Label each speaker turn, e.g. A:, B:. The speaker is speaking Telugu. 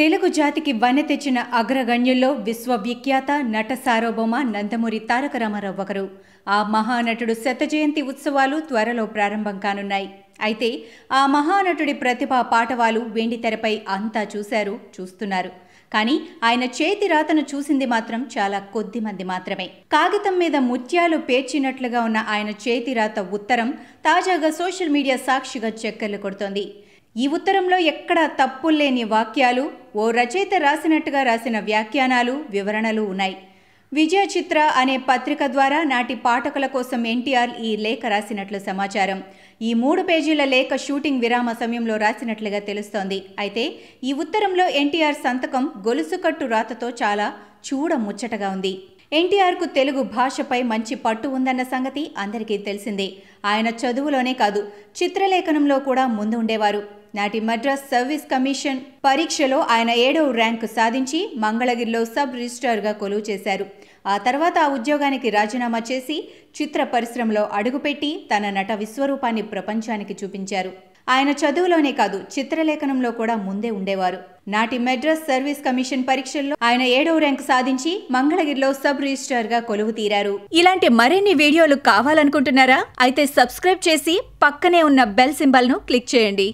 A: తెలుగు జాతికి వనె తెచ్చిన అగ్రగణ్యుల్లో విశ్వవిఖ్యాత నట సార్వభౌమ నందమూరి తారక రామారావు ఒకరు ఆ మహానటుడు శత జయంతి ఉత్సవాలు త్వరలో ప్రారంభం కానున్నాయి అయితే ఆ మహానటుడి ప్రతిభా పాఠవాలు వెండితెరపై అంతా చూశారు చూస్తున్నారు కానీ ఆయన చేతి రాతను చూసింది మాత్రం చాలా కొద్ది మంది మాత్రమే కాగితం మీద ముత్యాలు పేర్చినట్లుగా ఉన్న ఆయన చేతి రాత ఉత్తరం తాజాగా సోషల్ మీడియా సాక్షిగా చెక్కర్లు కొడుతోంది ఈ ఉత్తరంలో ఎక్కడా తప్పులు లేని వాక్యాలు ఓ రచయిత రాసినట్టుగా రాసిన వ్యాఖ్యానాలు వివరణలు ఉన్నాయి విజయ చిత్ర అనే పత్రిక ద్వారా నాటి పాఠకుల కోసం ఎన్టీఆర్ ఈ లేఖ రాసినట్లు సమాచారం ఈ మూడు పేజీల లేఖ షూటింగ్ విరామ సమయంలో రాసినట్లుగా తెలుస్తోంది అయితే ఈ ఉత్తరంలో ఎన్టీఆర్ సంతకం గొలుసుకట్టు రాతతో చాలా చూడ ముచ్చటగా ఉంది ఎన్టీఆర్కు తెలుగు భాషపై మంచి పట్టు ఉందన్న సంగతి అందరికీ తెలిసిందే ఆయన చదువులోనే కాదు చిత్రలేఖనంలో కూడా ముందు ఉండేవారు నాటి మద్రాస్ సర్వీస్ కమిషన్ పరీక్షలో ఆయన ఏడవ ర్యాంకు సాధించి మంగళగిరిలో సబ్ రిజిస్ట్రార్గా కొలువు చేశారు ఆ తర్వాత ఆ ఉద్యోగానికి రాజీనామా చేసి చిత్ర పరిశ్రమలో అడుగుపెట్టి తన నట విశ్వరూపాన్ని ప్రపంచానికి చూపించారు ఆయన చదువులోనే కాదు చిత్రలేఖనంలో కూడా ముందే ఉండేవారు నాటి మెడ్రస్ సర్వీస్ కమిషన్ పరీక్షల్లో ఆయన ఏడవ ర్యాంక్ సాధించి మంగళగిరిలో సబ్ రిజిస్ట్రార్ గా కొలువు తీరారు ఇలాంటి మరిన్ని వీడియోలు కావాలనుకుంటున్నారా అయితే సబ్స్క్రైబ్ చేసి పక్కనే ఉన్న బెల్ సింబల్ ను క్లిక్ చేయండి